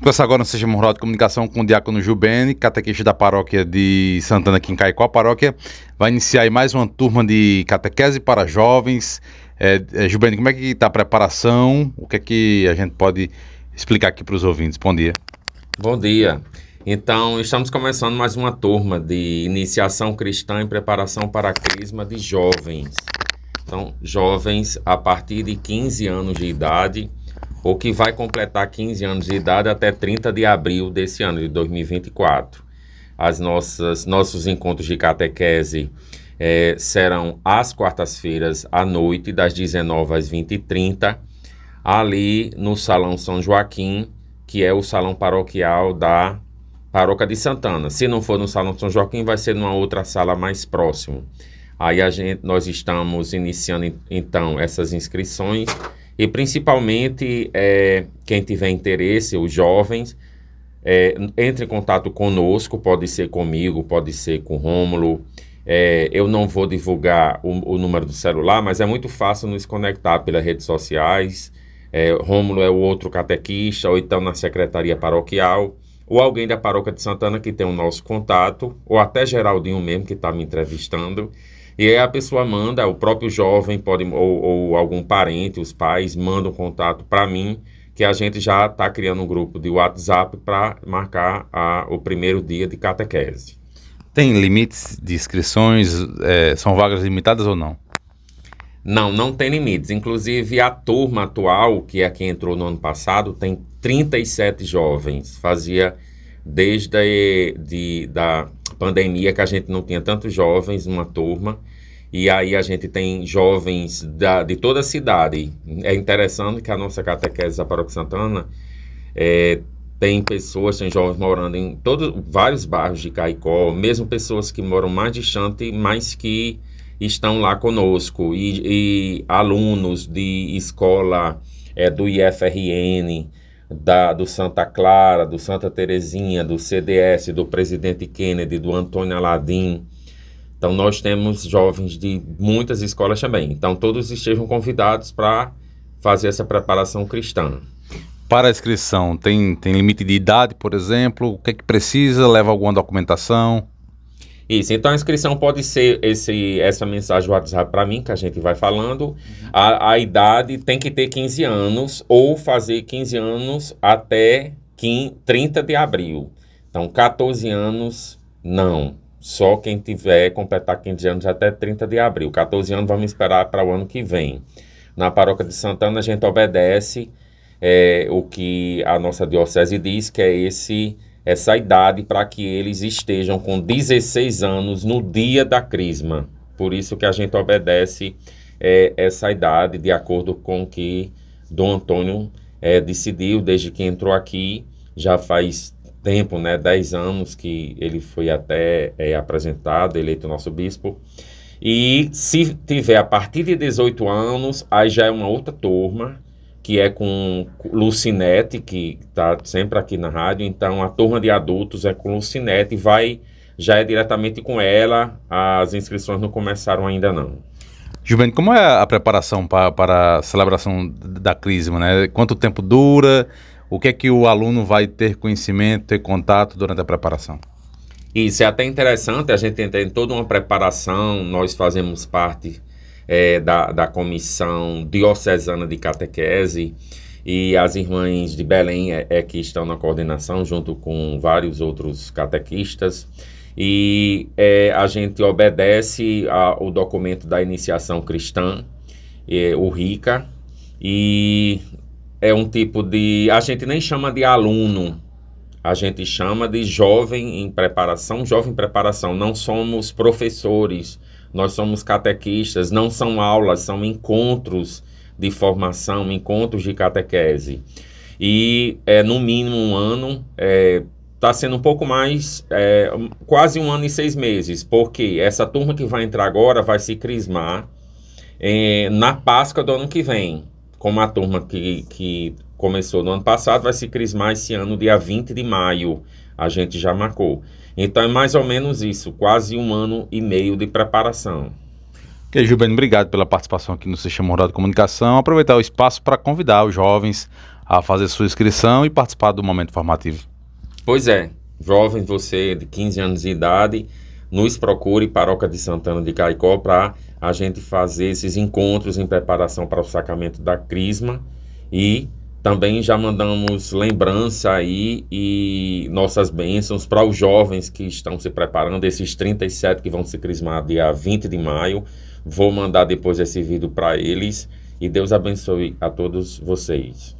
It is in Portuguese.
Começa agora no Sistema Rural de Comunicação com o Diácono Jubene, catequista da paróquia de Santana, aqui em Caicó. A paróquia vai iniciar mais uma turma de catequese para jovens. É, é, Jubene, como é que está a preparação? O que é que a gente pode explicar aqui para os ouvintes? Bom dia. Bom dia. Então, estamos começando mais uma turma de iniciação cristã em preparação para a crisma de jovens. Então, jovens a partir de 15 anos de idade ou que vai completar 15 anos de idade até 30 de abril desse ano, de 2024. As nossas, nossos encontros de catequese é, serão às quartas-feiras à noite, das 19 às 20h30, ali no Salão São Joaquim, que é o salão paroquial da Paróquia de Santana. Se não for no Salão São Joaquim, vai ser numa outra sala mais próximo. Aí a gente, nós estamos iniciando então essas inscrições e principalmente é, quem tiver interesse, os jovens, é, entre em contato conosco, pode ser comigo, pode ser com o Rômulo. É, eu não vou divulgar o, o, número do celular, mas é muito fácil nos conectar pelas redes sociais. É, Rômulo é o outro catequista, ou então na secretaria paroquial, ou alguém da paróquia de Santana que tem o nosso contato, ou até Geraldinho mesmo que está me entrevistando. E aí a pessoa manda, o próprio jovem pode, ou, ou algum parente, os pais, mandam um contato para mim, que a gente já está criando um grupo de WhatsApp para marcar a, o primeiro dia de catequese. Tem limites de inscrições? É, são vagas limitadas ou não? Não, não tem limites. Inclusive, a turma atual, que é quem entrou no ano passado, tem 37 jovens. Fazia desde a, de, da pandemia que a gente não tinha tantos jovens numa turma e aí a gente tem jovens da, de toda a cidade. É interessante que a nossa catequese da Paróquia Santana é, tem pessoas, tem jovens morando em todos vários bairros de Caicó, mesmo pessoas que moram mais distante, mas que estão lá conosco e, e alunos de escola é, do IFRN, da, do Santa Clara, do Santa Terezinha, do CDS, do presidente Kennedy, do Antônio Aladim. Então, nós temos jovens de muitas escolas também. Então, todos estejam convidados para fazer essa preparação cristã. Para a inscrição, tem, tem limite de idade, por exemplo? O que é que precisa? Leva alguma documentação? Isso, então a inscrição pode ser esse, essa mensagem WhatsApp para mim, que a gente vai falando. A, a, idade tem que ter 15 anos ou fazer 15 anos até 15, 30 de abril. Então, 14 anos, não. Só quem tiver completar 15 anos até 30 de abril. 14 anos vamos esperar para o ano que vem. Na paróquia de Santana, a gente obedece é, o que a nossa diocese diz, que é esse essa idade para que eles estejam com 16 anos no dia da crisma. Por isso que a gente obedece é, essa idade de acordo com que Dom Antônio é, decidiu desde que entrou aqui, já faz tempo, né, 10 anos que ele foi até é, apresentado, eleito nosso bispo. E se tiver a partir de 18 anos, aí já é uma outra turma, que é com Lucinete, que está sempre aqui na rádio. Então, a turma de adultos é com Lucinete, vai já é diretamente com ela. As inscrições não começaram ainda não. Gilberto, como é a preparação para, para a celebração da Crisma, né? Quanto tempo dura? O que é que o aluno vai ter conhecimento, ter contato durante a preparação? Isso é até interessante, a gente tem toda uma preparação, nós fazemos parte é, da, da Comissão Diocesana de Catequese e as irmãs de Belém é, é, que estão na coordenação, junto com vários outros catequistas. E é, a gente obedece ao documento da iniciação cristã, é, o RICA, e é um tipo de. A gente nem chama de aluno, a gente chama de jovem em preparação, jovem em preparação. Não somos professores, nós somos catequistas, não são aulas, são encontros de formação, encontros de catequese. E é no mínimo um ano, está é, tá sendo um pouco mais, é, quase um ano e seis meses, porque essa turma que vai entrar agora vai se crismar é, na Páscoa do ano que vem. Como a turma que, que começou no ano passado, vai se crismar esse ano, dia 20 de maio, a gente já marcou. Então é mais ou menos isso, quase um ano e meio de preparação. Ok, Gilberto, obrigado pela participação aqui no Sistema Rural de Comunicação. Aproveitar o espaço para convidar os jovens a fazer sua inscrição e participar do momento formativo. Pois é, jovem você de 15 anos de idade, nos procure Paróquia de Santana de Caicó para a gente fazer esses encontros em preparação para o sacramento da Crisma e também já mandamos lembrança aí e nossas bênçãos para os jovens que estão se preparando, esses 37 que vão se crismar dia 20 de maio. Vou mandar depois esse vídeo para eles e Deus abençoe a todos vocês.